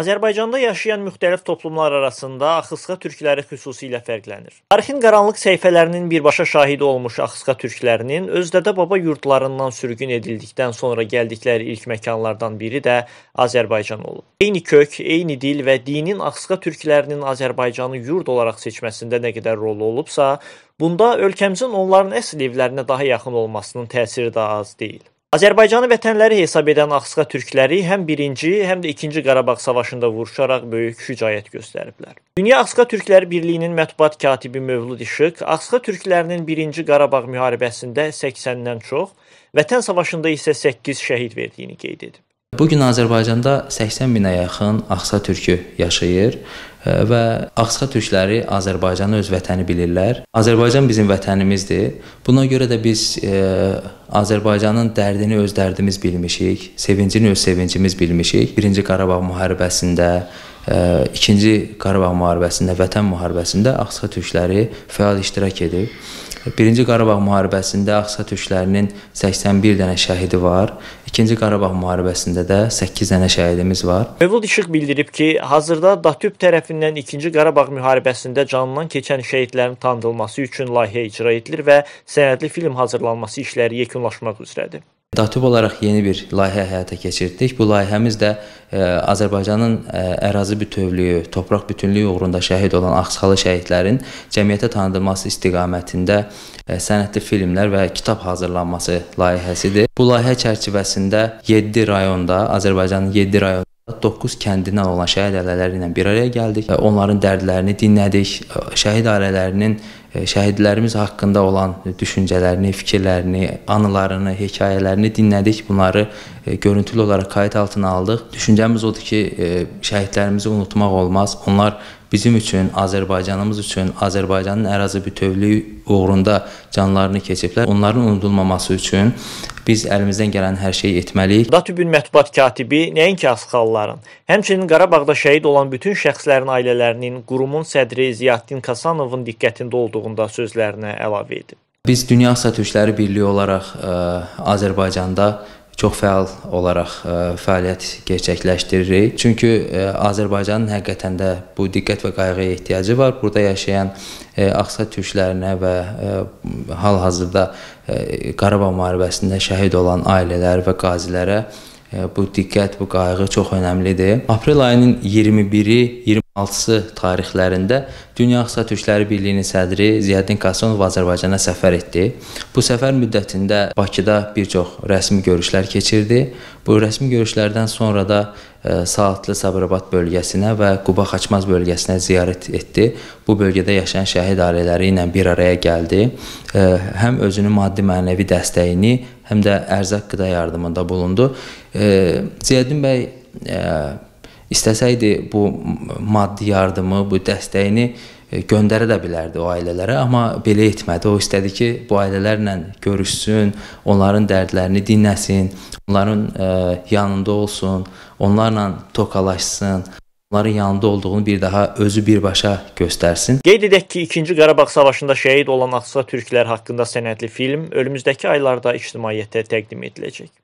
Azərbaycanda yaşayan müxtəlif toplumlar arasında Axısqa türkləri xüsusilə fərqlənir. Tarixin qaranlıq səhifələrinin birbaşa şahidi olmuş Axısqa türklərinin öz dədə-baba yurdlarından sürgün edildikdən sonra gəldikləri ilk məkanlardan biri də Azərbaycan olub. Eyni kök, eyni dil və dinin Axısqa türklərinin Azərbaycanı yurd olaraq seçməsində nə qədər rolu olubsa, bunda ölkəmizin onların əsl evlərinə daha yaxın olmasının təsiri də az deyil. Azərbaycanı vətənləri hesab edən Axsaqa türkləri həm 1-ci, həm də 2-ci Qarabağ savaşında vuruşaraq böyük şücaət göstəriblər. Dünya Axsaqa Türkləri Birliyinin mətbuat katibi Mövlud İşıq Axsaqa türklərinin 1-ci Qarabağ müharibəsində 80-dən çox, Vətən savaşında isə 8 şəhid verdiyini qeyd edib. Bu gün Azərbaycanda 80 minə yaxın Axsa türkü yaşayır e, və Axsa türkləri Azərbaycanı öz vətəni bilirlər. Azərbaycan bizim vətənimizdir. Buna görə də biz e, Azərbaycanın dərdini öz dərdimiz bilmişik, sevincini öz sevincimiz bilmişik. Birinci Qarabağ müharibəsində ikinci Qarabağ müharibəsində, Vətən müharibəsində Axsa türkləri fəal iştirak edib. Birinci Qarabağ müharibəsində Axsa türklərinin 81 dənə şəhidi var. İkinci Qarabağ müharibəsində də 8 dənə şəhidimiz var. Mevlud İşıq bildirib ki, hazırda DATÜB tərəfindən 2-ci Qarabağ müharibəsində canından keçən şəhidlərin tanıdılması üçün layihə icra edilir və sənədli film hazırlanması işləri yekunlaşmaq üzrədir. DATÜB olaraq yeni bir layihə həyata keçirdik. Bu layihəmiz də ə, e, Azərbaycanın ə, e, ərazi bütövlüyü, torpaq bütünlüyü uğrunda şəhid olan Axsaxalı şəhidlərin cəmiyyətə tanıdılması istiqamətində ə, e, sənədli filmlər və kitab hazırlanması layihəsidir. Bu layihə çərçivəsində 7 rayonda, Azərbaycanın 7 rayonunda 9 kəndindən olan şəhid ailələri ilə bir araya gəldik və onların dərdlərini dinlədik. Şəhid ailələrinin E, şəhidlərimiz haqqında olan düşüncələrini, fikirlərini, anılarını, hekayələrini dinlədik. Bunları e, görüntülü olaraq qayıt altına aldıq. Düşüncəmiz odur ki, e, şəhidlərimizi unutmaq olmaz. Onlar bizim üçün, Azərbaycanımız üçün, Azərbaycanın ərazi bütövlüyü uğrunda canlarını keçiblər. Onların unudulmaması üçün Biz əlimizdən gələn hər şeyi etməliyik. Datübün mətbuat katibi nəinki asxalların, həmçinin Qarabağda şəhid olan bütün şəxslərin ailələrinin qurumun sədri Ziyəddin Kasanovun diqqətində olduğunda sözlərinə əlavə edib. Biz Dünya Sətüşləri Birliyi olaraq ə, e, Azərbaycanda çox fəal olaraq ə, e, fəaliyyət gerçəkləşdiririk. Çünki ə, e, Azərbaycanın həqiqətən də bu diqqət və qayğıya ehtiyacı var. Burada yaşayan ə, e, Axsa türklərinə və hal-hazırda Qarabağ müharibəsində şəhid olan ailələr və qazilərə bu diqqət, bu qayğı çox önəmlidir. Aprel ayının 21-i 20 6-cı tarixlərində Dünya Xısa Türkləri Birliyinin sədri Ziyəddin Qasımov Azərbaycana səfər etdi. Bu səfər müddətində Bakıda bir çox rəsmi görüşlər keçirdi. Bu rəsmi görüşlərdən sonra da ə, e, Saatlı Sabirabad bölgəsinə və Quba Xaçmaz bölgəsinə ziyarət etdi. Bu bölgədə yaşayan şəhid ailələri ilə bir araya gəldi. Ə, e, həm özünün maddi-mənəvi dəstəyini, həm də ərzaq qida yardımında bulundu. Ə, e, Ziyəddin bəy ə, İstəsəydi bu maddi yardımı, bu dəstəyini e, göndərə də bilərdi o ailələrə, amma belə etmədi. O istədi ki, bu ailələrlə görüşsün, onların dərdlərini dinləsin, onların ə, e, yanında olsun, onlarla tokalaşsın, onların yanında olduğunu bir daha özü birbaşa göstərsin. Qeyd edək ki, 2-ci Qarabağ savaşında şəhid olan Ağsa türklər haqqında sənədli film önümüzdəki aylarda ictimaiyyətə təqdim ediləcək.